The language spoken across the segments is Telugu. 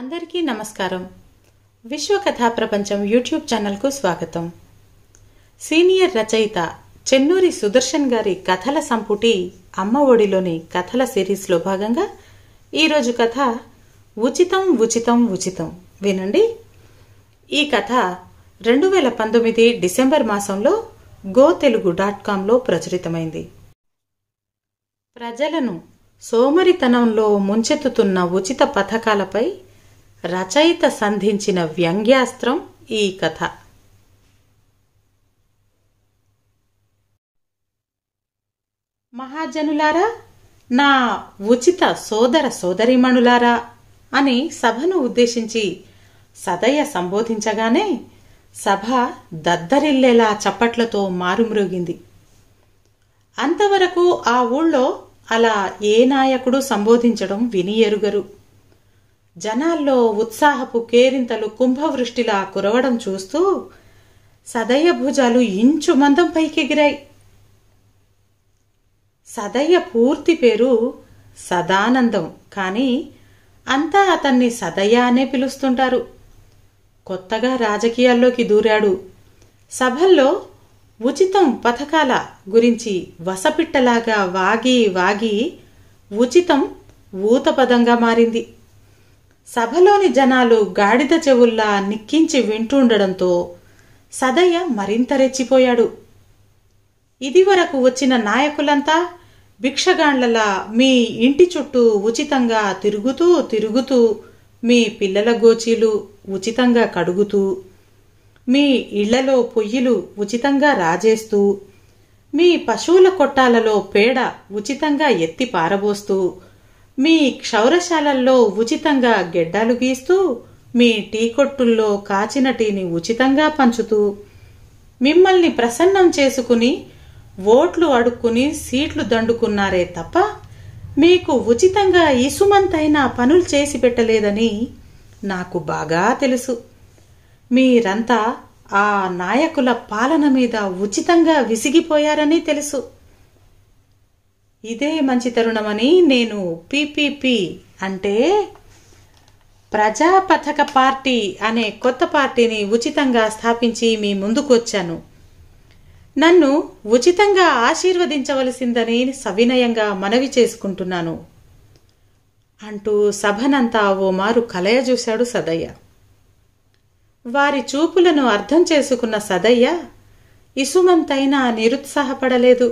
అందరికీ నమస్కారం విశ్వ కథా ప్రపంచం యూట్యూబ్ ఛానల్కు స్వాగతం సీనియర్ రచయిత చెన్నూరి సుదర్శన్ గారి కథల సంపుటి అమ్మ ఒడిలోని కథల సిరీస్లో భాగంగా ఈరోజు కథ ఉచితం ఉచితం ఉచితం వినండి ఈ కథ రెండు వేల పంతొమ్మిది డిసెంబర్ మాసంలో గో తెలుగు డాట్ కామ్లో ప్రచురితమైంది ప్రజలను సోమరితనంలో ముంచెత్తుతున్న ఉచిత పథకాలపై రచయిత సంధించిన వ్యంగ్యాస్త్రం ఈ కథ మహాజనులారా నా ఉచిత సోదర సోదరిమణులారా అని సభను ఉద్దేశించి సదయ సంబోధించగానే సభ దద్దరిల్లేలా చప్పట్లతో మారుమ్రోగింది అంతవరకు ఆ ఊళ్ళో అలా ఏ నాయకుడు సంబోధించడం విని ఎరుగరు జనాల్లో ఉత్సాహపు కేరింతలు కుంభవృష్టిలా కురవడం చూస్తూ సదయ్య భుజాలు ఇంచు మందం పైకెగిరాయి సదయ్య పూర్తి పేరు సదానందం కానీ అంతా అతన్ని సదయ్య అనే పిలుస్తుంటారు కొత్తగా రాజకీయాల్లోకి దూరాడు సభల్లో ఉచితం పథకాల గురించి వసపిట్టలాగా వాగి వాగి ఉచితం ఊతపదంగా మారింది సభలోని జనాలు గాడిద చెవుల్లా నిక్కించి వింటుండడంతో సదయ్య మరింత రెచ్చిపోయాడు ఇదివరకు వచ్చిన నాయకులంతా భిక్షగాండ్లలా మీ ఇంటి చుట్టూ ఉచితంగా తిరుగుతూ తిరుగుతూ మీ పిల్లల గోచీలు ఉచితంగా కడుగుతూ మీ ఇళ్లలో పొయ్యిలు ఉచితంగా రాజేస్తూ మీ పశువుల కొట్టాలలో పేడ ఉచితంగా ఎత్తి పారబోస్తూ మీ క్షౌరశాలల్లో ఉచితంగా గెడ్డాలు గీస్తూ మీ టీ కొట్టుల్లో కాచిన టీని ఉచితంగా పంచుతూ మిమ్మల్ని ప్రసన్నం చేసుకుని ఓట్లు అడుక్కుని సీట్లు దండుకున్నారే తప్ప మీకు ఉచితంగా ఇసుమంతైనా పనులు చేసి పెట్టలేదని నాకు బాగా తెలుసు మీరంతా ఆ నాయకుల పాలన మీద ఉచితంగా విసిగిపోయారని తెలుసు ఇదే మంచి తరుణమని నేను పిపిపి అంటే ప్రజా పథక పార్టీ అనే కొత్త పార్టీని ఉచితంగా స్థాపించి మీ ముందుకు వచ్చాను నన్ను ఉచితంగా ఆశీర్వదించవలసిందని సవినయంగా మనవి చేసుకుంటున్నాను అంటూ సభనంతా ఓ మారు కలయజూశాడు సదయ్య వారి చూపులను అర్థం చేసుకున్న సదయ్య ఇసుమంతైనా నిరుత్సాహపడలేదు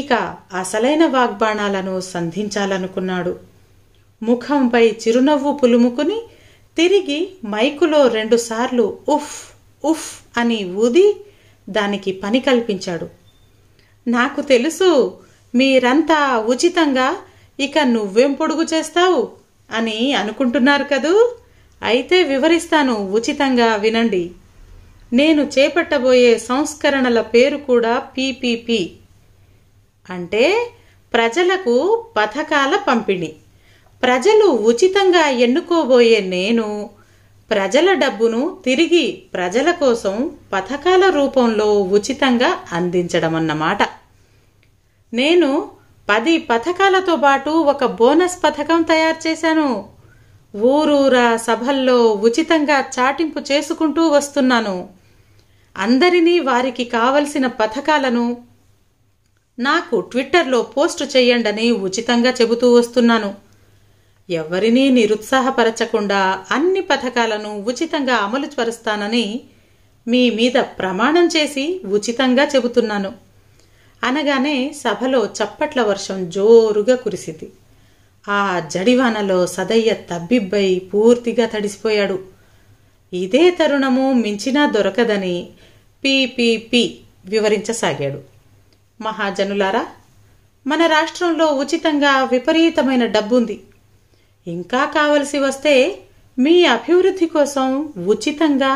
ఇక అసలైన వాగ్బాణాలను సంధించాలనుకున్నాడు ముఖంపై చిరునవ్వు పులుముకుని తిరిగి మైకులో రెండుసార్లు ఉఫ్ ఉఫ్ అని ఊది దానికి పని కల్పించాడు నాకు తెలుసు మీరంతా ఉచితంగా ఇక నువ్వేం పొడుగు చేస్తావు అని అనుకుంటున్నారు కదూ అయితే వివరిస్తాను ఉచితంగా వినండి నేను చేపట్టబోయే సంస్కరణల పేరు కూడా పీపీపీ అంటే ప్రజలకు పథకాల పంపిణీ ప్రజలు ఉచితంగా ఎన్నుకోబోయే నేను ప్రజల డబ్బును తిరిగి ప్రజల కోసం పథకాల రూపంలో ఉచితంగా అందించడం అన్నమాట నేను పది పథకాలతో పాటు ఒక బోనస్ పథకం తయారు చేశాను ఊరూరా సభల్లో ఉచితంగా చాటింపు చేసుకుంటూ వస్తున్నాను అందరినీ వారికి కావలసిన పథకాలను నాకు ట్విట్టర్లో పోస్ట్ చేయండని ఉచితంగా చెబుతూ వస్తున్నాను ఎవరినీ నిరుత్సాహపరచకుండా అన్ని పథకాలను ఉచితంగా అమలు పరుస్తానని మీ మీద ప్రమాణం చేసి ఉచితంగా చెబుతున్నాను అనగానే సభలో చప్పట్ల వర్షం జోరుగా కురిసింది ఆ జడివానలో సదయ్య తబ్బిబ్బై పూర్తిగా తడిసిపోయాడు ఇదే తరుణము మించినా దొరకదని పీపీపీ వివరించసాగాడు మహాజనులారా మన రాష్ట్రంలో ఉచితంగా విపరీతమైన డబ్బుంది ఇంకా కావలసి వస్తే మీ అభివృద్ధి కోసం ఉచితంగా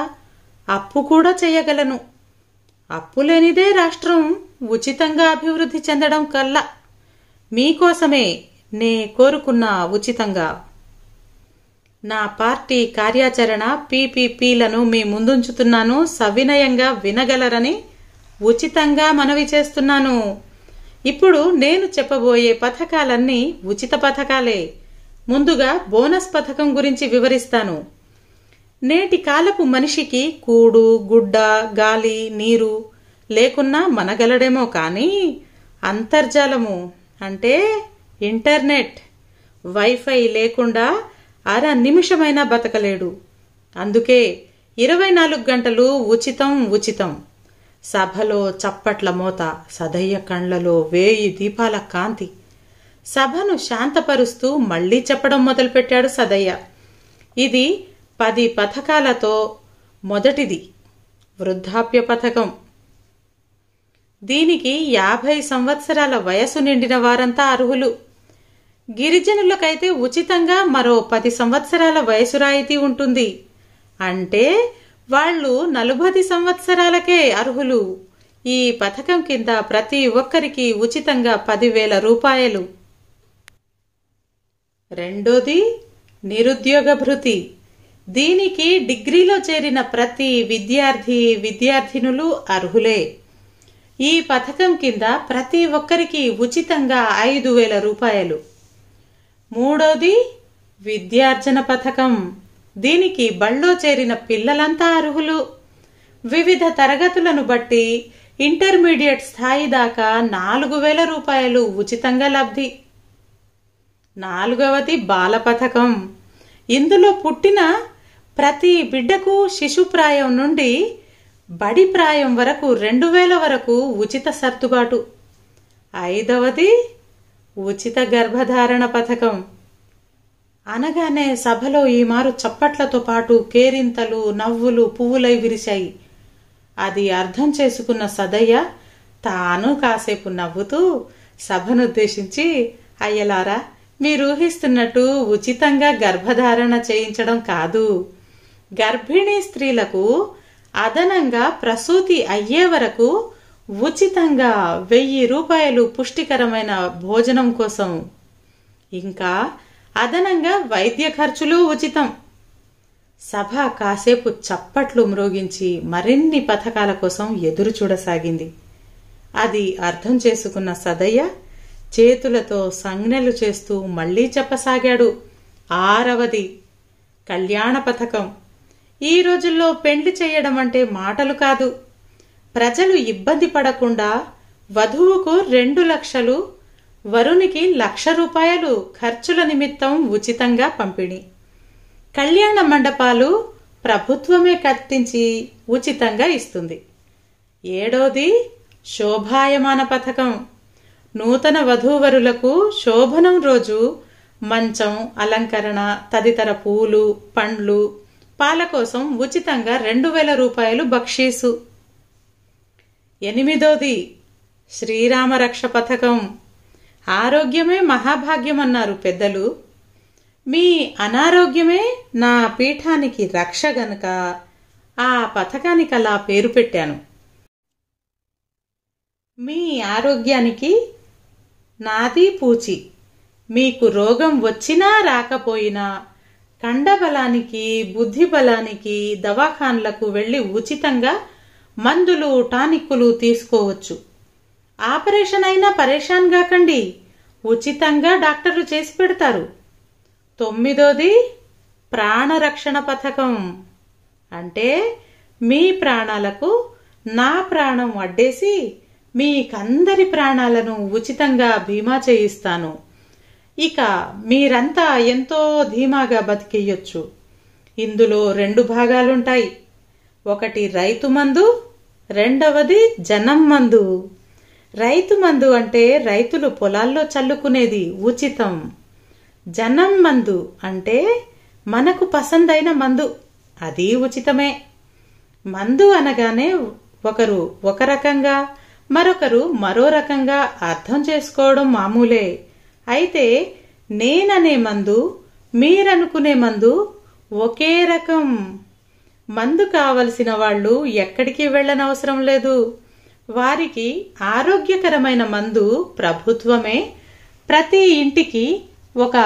అప్పు కూడా చేయగలను అప్పు లేనిదే రాష్ట్రం ఉచితంగా అభివృద్ధి చెందడం కల్లా మీకోసమే నే కోరుకున్న ఉచితంగా నా పార్టీ కార్యాచరణ పీపీపీలను మీ ముందుంచుతున్నాను సవినయంగా వినగలరని ఉచితంగా మనవి చేస్తున్నాను ఇప్పుడు నేను చెప్పబోయే పథకాలన్నీ ఉచిత పథకాలే ముందుగా బోనస్ పథకం గురించి వివరిస్తాను నేటి కాలపు మనిషికి కూడు గుడ్డ గాలి నీరు లేకున్నా మనగలడేమో కానీ అంతర్జాలము అంటే ఇంటర్నెట్ వైఫై లేకుండా అర నిమిషమైనా బతకలేడు అందుకే ఇరవై నాలుగు గంటలు ఉచితం ఉచితం సభలో చప్పట్ల మోత సదయ్య కండ్లలో వేయి దీపాల కాంతి సభను శాంతపరుస్తూ మళ్లీ చెప్పడం మొదలుపెట్టాడు సదయ్య ఇది పది పథకాలతో మొదటిది వృద్ధాప్య పథకం దీనికి యాభై సంవత్సరాల వయసు నిండిన వారంతా అర్హులు గిరిజనులకైతే ఉచితంగా మరో పది సంవత్సరాల వయసు రాయితీ ఉంటుంది అంటే వాళ్ళు నలభై సంవత్సరాలకే అర్హులు ఈ పథకం కింద ప్రతి ఒక్కరికి ఉచితంగా పదివేల రూపాయలు రెండోది నిరుద్యోగ భృతి దీనికి డిగ్రీలో చేరిన ప్రతి విద్యార్థి విద్యార్థినులు అర్హులే ఈ పథకం కింద ప్రతి ఒక్కరికి ఉచితంగా ఐదు వేల రూపాయలు మూడోది విద్యార్జన పథకం దీనికి బళ్ళో చేరిన పిల్లలంతా అర్హులు వివిధ తరగతులను బట్టి ఇంటర్మీడియట్ స్థాయి దాకా నాలుగు వేల రూపాయలు ఉచితంగా లబ్ధి నాలుగవది బాల పథకం ఇందులో పుట్టిన ప్రతి బిడ్డకు శిశుప్రాయం నుండి బడి ప్రాయం వరకు రెండు వేల వరకు ఉచిత సర్దుబాటు ఐదవది ఉచిత గర్భధారణ పథకం అనగానే సభలో ఈమారు చప్పట్లతో పాటు కేరింతలు నవ్వులు పువ్వులై విరిశాయి అది అర్థం చేసుకున్న సదయ్య తాను కాసేపు నవ్వుతూ సభనుద్దేశించి అయ్యలారా మీరూహిస్తున్నట్టు ఉచితంగా గర్భధారణ చేయించడం కాదు గర్భిణీ స్త్రీలకు అదనంగా ప్రసూతి అయ్యే వరకు ఉచితంగా వెయ్యి రూపాయలు పుష్టికరమైన భోజనం కోసం ఇంకా అదనంగా వైద్య ఖర్చులు ఉచితం సభ కాసేపు చప్పట్లు మ్రోగించి మరిన్ని పథకాల కోసం ఎదురు చూడసాగింది అది అర్థం చేసుకున్న సదయ్య చేతులతో సంజ్ఞలు చేస్తూ మళ్లీ చెప్పసాగాడు ఆరవది కళ్యాణ పథకం ఈ రోజుల్లో పెండ్లి చేయడం అంటే మాటలు కాదు ప్రజలు ఇబ్బంది పడకుండా వధువుకు రెండు లక్షలు వరునికి లక్ష రూపాయలు ఖర్చుల నిమిత్తం ఉచితంగా పంపిణీ కళ్యాణ మండపాలు ప్రభుత్వమే కట్టించి ఉచితంగా ఇస్తుంది ఏడోది శోభాయమాన పథకం నూతన వధూవరులకు శోభనం రోజు మంచం అలంకరణ తదితర పూలు పండ్లు పాల కోసం ఉచితంగా రెండు వేల రూపాయలు బక్షీసు ఎనిమిదోది శ్రీరామరక్ష పథకం ఆరోగ్యమే మహాభాగ్యం అన్నారు పెద్దలు మీ అనారోగ్యమే నా పీఠానికి రక్ష గనుక ఆ పథకానికి అలా పేరు పెట్టాను మీ ఆరోగ్యానికి నాది పూచి మీకు రోగం వచ్చినా రాకపోయినా కండబలానికి బుద్ధిబలానికి దవాఖాన్లకు వెళ్ళి ఉచితంగా మందులు టానిక్కులు తీసుకోవచ్చు ఆపరేషన్ అయినా పరేషాన్ కాకండి ఉచితంగా డాక్టర్లు చేసి పెడతారు తొమ్మిదోది ప్రాణరక్షణ పథకం అంటే మీ ప్రాణాలకు నా ప్రాణం అడ్డేసి మీకందరి ప్రాణాలను ఉచితంగా బీమా చేయిస్తాను ఇక మీరంతా ఎంతో ధీమాగా బతికేయొచ్చు ఇందులో రెండు భాగాలుంటాయి ఒకటి రైతు మందు రెండవది జనం మందు రైతు మందు అంటే రైతులు పొలాల్లో చల్లుకునేది ఉచితం జనం మందు అంటే మనకు పసందైన మందు అది ఉచితమే మందు అనగానే ఒకరు ఒక రకంగా మరొకరు మరో రకంగా అర్థం చేసుకోవడం మామూలే అయితే నేననే మందు మీరనుకునే మందు ఒకే రకం మందు కావలసిన వాళ్ళు ఎక్కడికి వెళ్ళనవసరం లేదు వారికి ఆరోగ్యకరమైన మందు ప్రభుత్వమే ప్రతి ఇంటికి ఒక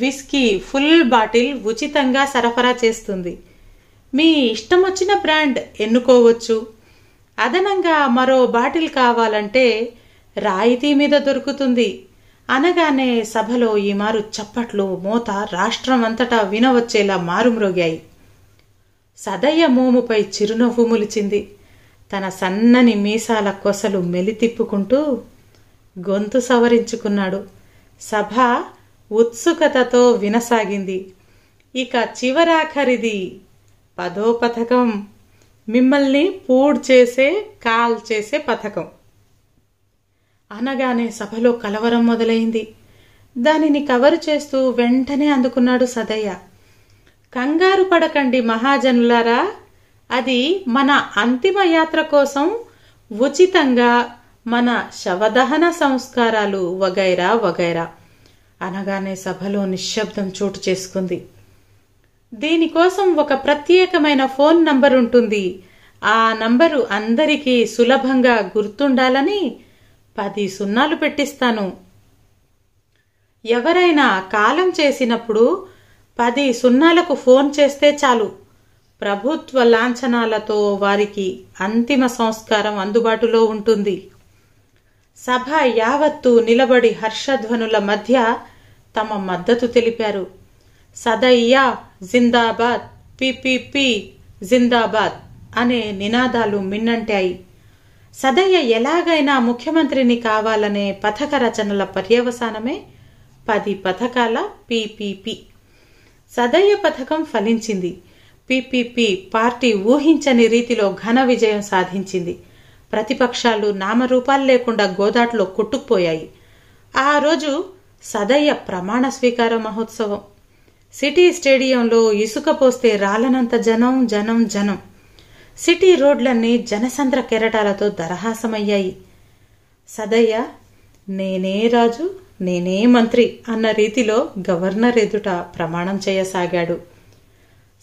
విస్కీ ఫుల్ బాటిల్ ఉచితంగా సరఫరా చేస్తుంది మీ ఇష్టం వచ్చిన బ్రాండ్ ఎన్నుకోవచ్చు అదనంగా మరో బాటిల్ కావాలంటే రాయితీ మీద దొరుకుతుంది అనగానే సభలో ఈ మారు చప్పట్లు మోత రాష్ట్రం అంతటా వినవచ్చేలా మారుమ్రోగాయి సదయ్య మోముపై చిరునవ్వు ములిచింది తన సన్నని మీసాల కొసలు మెలితిప్పుకుంటూ గొంతు సవరించుకున్నాడు సభ ఉత్సుకతతో వినసాగింది ఇక చివరాఖరిది పదో పథకం మిమ్మల్ని పూడ్ చేసే కాల్ చేసే పథకం అనగానే సభలో కలవరం మొదలైంది దానిని కవరు చేస్తూ వెంటనే అందుకున్నాడు సదయ్య కంగారు పడకండి మహాజనులారా అది మన అంతిమ యాత్ర కోసం ఉచితంగా మన శవదహన సంస్కారాలు వగైరా వగైరా అనగానే సభలో నిశ్శబ్దం చోటు చేసుకుంది దీనికోసం ఒక ప్రత్యేకమైన ఫోన్ నంబర్ ఉంటుంది ఆ నంబరు అందరికీ సులభంగా గుర్తుండాలని పది సున్నాలు పెట్టిస్తాను ఎవరైనా కాలం చేసినప్పుడు పది సున్నాలకు ఫోన్ చేస్తే చాలు ప్రభుత్వ లాంఛనాలతో వారికి అంతిమ సంస్కారం అందుబాటులో ఉంటుంది సభ యావత్తు నిలబడి హర్షధ్వనుల మధ్య తమ మద్దతు తెలిపారు సదయ్యా జిందాబాద్ పిపిపి జిందాబాద్ అనే నినాదాలు మిన్నంటాయి సదయ్య ఎలాగైనా ముఖ్యమంత్రిని కావాలనే పథక రచనల పర్యవసానమే పది పథకాల పిపిపి సదయ్య పథకం ఫలించింది పిపిపి పార్టీ ఊహించని రీతిలో ఘన విజయం సాధించింది ప్రతిపక్షాలు నామరూపాలు లేకుండా గోదాట్లో కొట్టుకుపోయాయి ఆ రోజు సదయ్య ప్రమాణ స్వీకార మహోత్సవం సిటీ స్టేడియంలో ఇసుక పోస్తే రాలనంత జనం జనం జనం సిటీ రోడ్లన్నీ జనసంద్ర కెరటాలతో దరహాసమయ్యాయి సదయ్య నేనే రాజు నేనే మంత్రి అన్న రీతిలో గవర్నర్ ఎదుట ప్రమాణం చేయసాగాడు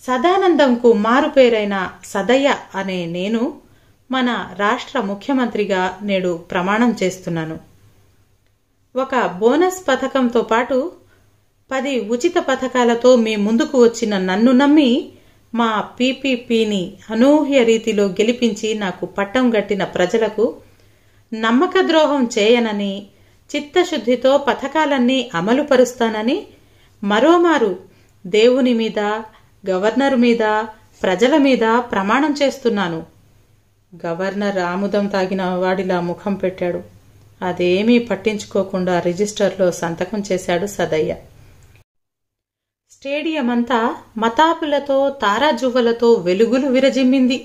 సదానందంకు మారుపేరైన సదయ్య అనే నేను మన రాష్ట్ర ముఖ్యమంత్రిగా నేడు ప్రమాణం చేస్తున్నాను ఒక బోనస్ పథకంతో పాటు పది ఉచిత పథకాలతో మీ ముందుకు వచ్చిన నన్ను నమ్మి మా పీపీపీని అనూహ్య రీతిలో గెలిపించి నాకు పట్టం గట్టిన ప్రజలకు నమ్మక ద్రోహం చేయనని చిత్తశుద్ధితో పథకాలన్నీ అమలుపరుస్తానని మరోమారు దేవుని మీద గవర్నర్ మీద ప్రజల మీద ప్రమాణం చేస్తున్నాను గవర్నర్ ఆముదం తాగిన వాడిలా ముఖం పెట్టాడు అదేమీ పట్టించుకోకుండా రిజిస్టర్లో సంతకం చేశాడు సదయ్య స్టేడియం అంతా మతాపులతో తారాజువ్వలతో వెలుగులు విరజిమ్మింది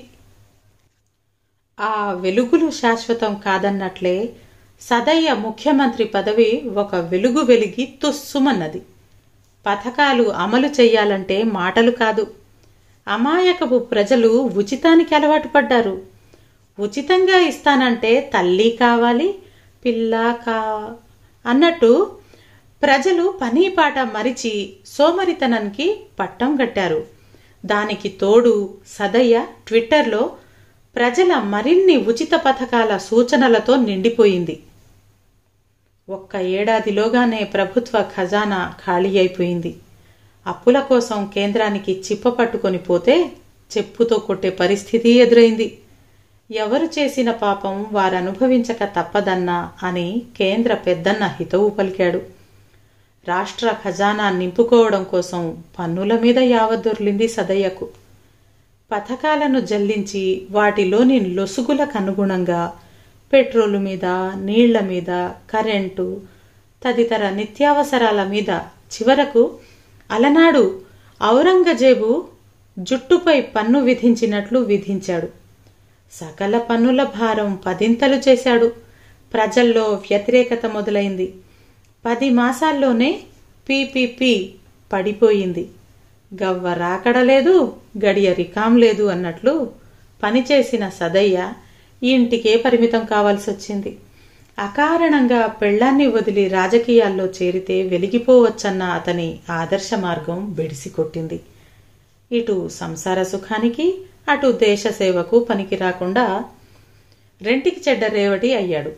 ఆ వెలుగులు శాశ్వతం కాదన్నట్లే సదయ్య ముఖ్యమంత్రి పదవి ఒక వెలుగు వెలిగి తుస్సుమన్నది పథకాలు అమలు చేయాలంటే మాటలు కాదు అమాయకపు ప్రజలు ఉచితానికి అలవాటు పడ్డారు ఉచితంగా ఇస్తానంటే తల్లి కావాలి పిల్ల కా అన్నట్టు ప్రజలు పని పాట మరిచి సోమరితనానికి పట్టం కట్టారు దానికి తోడు సదయ్య ట్విట్టర్లో ప్రజల మరిన్ని ఉచిత పథకాల సూచనలతో నిండిపోయింది ఒక్క ఏడాదిలోగానే ప్రభుత్వ ఖజానా ఖాళీ అయిపోయింది అప్పుల కోసం కేంద్రానికి చిప్ప పట్టుకొని పోతే చెప్పుతో కొట్టే పరిస్థితి ఎదురైంది ఎవరు చేసిన పాపం వారు అనుభవించక తప్పదన్నా అని కేంద్ర పెద్దన్న హితవు పలికాడు రాష్ట్ర ఖజానా నింపుకోవడం కోసం పన్నుల మీద యావద్దొర్లింది సదయ్యకు పథకాలను జల్లించి వాటిలోని లొసుగులకు అనుగుణంగా పెట్రోలు మీద నీళ్ల మీద కరెంటు తదితర నిత్యావసరాల మీద చివరకు అలనాడు ఔరంగజేబు జుట్టుపై పన్ను విధించినట్లు విధించాడు సకల పన్నుల భారం పదింతలు చేశాడు ప్రజల్లో వ్యతిరేకత మొదలైంది పది మాసాల్లోనే పీపీపీ పడిపోయింది గవ్వ రాకడలేదు గడియ రికాం లేదు అన్నట్లు పనిచేసిన సదయ్య ఈ ఇంటికే పరిమితం కావాల్సి వచ్చింది అకారణంగా పెళ్లాన్ని వదిలి రాజకీయాల్లో చేరితే వెలిగిపోవచ్చన్న అతని ఆదర్శ మార్గం బెడిసి కొట్టింది ఇటు సంసార సుఖానికి అటు దేశ సేవకు పనికి రాకుండా రెంటికి చెడ్డ రేవటి అయ్యాడు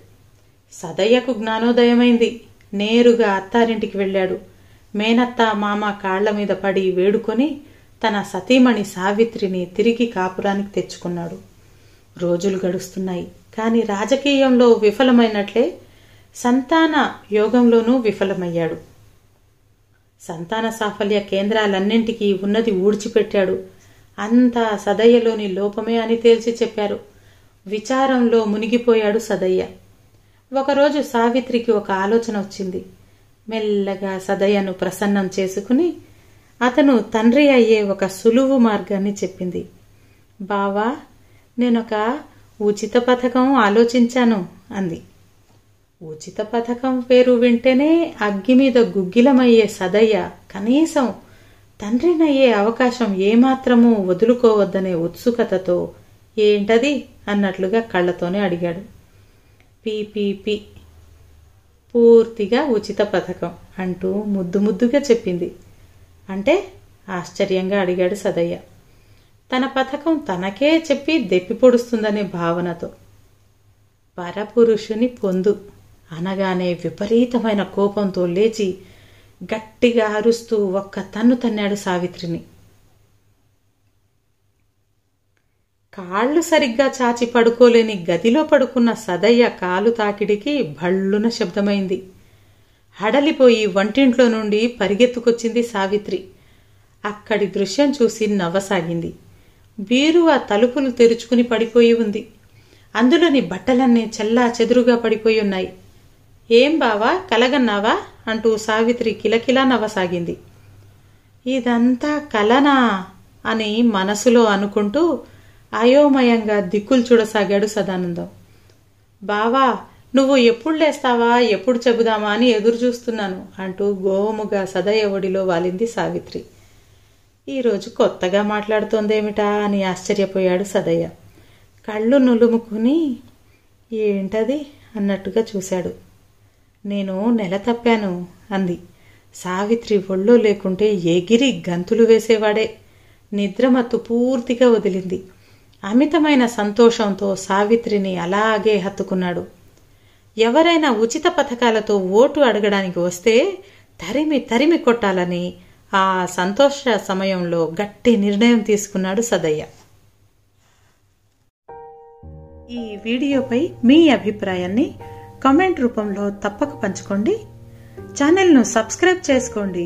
సదయ్యకు జ్ఞానోదయమైంది నేరుగా అత్తారింటికి వెళ్ళాడు మేనత్త మామ కాళ్ల మీద పడి వేడుకొని తన సతీమణి సావిత్రిని తిరిగి కాపురానికి తెచ్చుకున్నాడు రోజులు గడుస్తున్నాయి కానీ రాజకీయంలో విఫలమైనట్లే సంతాన యోగంలోనూ విఫలమయ్యాడు సంతాన సాఫల్య కేంద్రాలన్నింటికీ ఉన్నది ఊడ్చిపెట్టాడు అంతా సదయ్యలోని లోపమే అని తేల్చి చెప్పారు విచారంలో మునిగిపోయాడు సదయ్య ఒకరోజు సావిత్రికి ఒక ఆలోచన వచ్చింది మెల్లగా సదయ్యను ప్రసన్నం చేసుకుని అతను తండ్రి అయ్యే ఒక సులువు మార్గాన్ని చెప్పింది బావా నేనొక ఉచిత పథకం ఆలోచించాను అంది ఉచిత పథకం పేరు వింటేనే అగ్గి మీద గుగ్గిలమయ్యే సదయ్య కనీసం తండ్రినయ్యే అవకాశం ఏమాత్రమూ వదులుకోవద్దనే ఉత్సుకతతో ఏంటది అన్నట్లుగా కళ్ళతోనే అడిగాడు పీపీపి పూర్తిగా ఉచిత పథకం అంటూ ముద్దు ముద్దుగా చెప్పింది అంటే ఆశ్చర్యంగా అడిగాడు సదయ్య తన పథకం తనకే చెప్పి దెప్పి పొడుస్తుందనే భావనతో పరపురుషుని పొందు అనగానే విపరీతమైన కోపంతో లేచి గట్టిగా అరుస్తూ ఒక్క తన్ను తన్నాడు సావిత్రిని కాళ్ళు సరిగ్గా చాచి పడుకోలేని గదిలో పడుకున్న సదయ్య కాలు తాకిడికి భళ్ళున శబ్దమైంది హడలిపోయి వంటింట్లో నుండి పరిగెత్తుకొచ్చింది సావిత్రి అక్కడి దృశ్యం చూసి నవ్వసాగింది బీరువా తలుపులు తెరుచుకుని పడిపోయి ఉంది అందులోని బట్టలన్నీ చెల్లా చెదురుగా పడిపోయి ఉన్నాయి ఏం బావా కలగన్నావా అంటూ సావిత్రి కిలకిలా నవ్వసాగింది ఇదంతా కలనా అని మనసులో అనుకుంటూ అయోమయంగా దిక్కులు చూడసాగాడు సదానందం బావా నువ్వు ఎప్పుడు లేస్తావా ఎప్పుడు చెబుదామా అని ఎదురు చూస్తున్నాను అంటూ గోముగా సదయ ఒడిలో వాలింది సావిత్రి ఈరోజు కొత్తగా మాట్లాడుతోందేమిటా అని ఆశ్చర్యపోయాడు సదయ్య కళ్ళు నులుముకుని ఏంటది అన్నట్టుగా చూశాడు నేను నెల తప్పాను అంది సావిత్రి ఒళ్ళో లేకుంటే ఎగిరి గంతులు వేసేవాడే నిద్రమత్తు పూర్తిగా వదిలింది అమితమైన సంతోషంతో సావిత్రిని అలాగే హత్తుకున్నాడు ఎవరైనా ఉచిత పథకాలతో ఓటు అడగడానికి వస్తే తరిమి తరిమి కొట్టాలని ఆ సంతోష సమయంలో గట్టి నిర్ణయం తీసుకున్నాడు సదయ్య ఈ వీడియోపై మీ అభిప్రాయాన్ని కామెంట్ రూపంలో తప్పక పంచుకోండి ఛానల్ను సబ్స్క్రైబ్ చేసుకోండి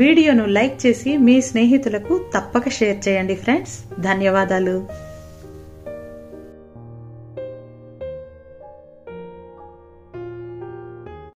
వీడియోను లైక్ చేసి మీ స్నేహితులకు తప్పక షేర్ చేయండి ఫ్రెండ్స్ ధన్యవాదాలు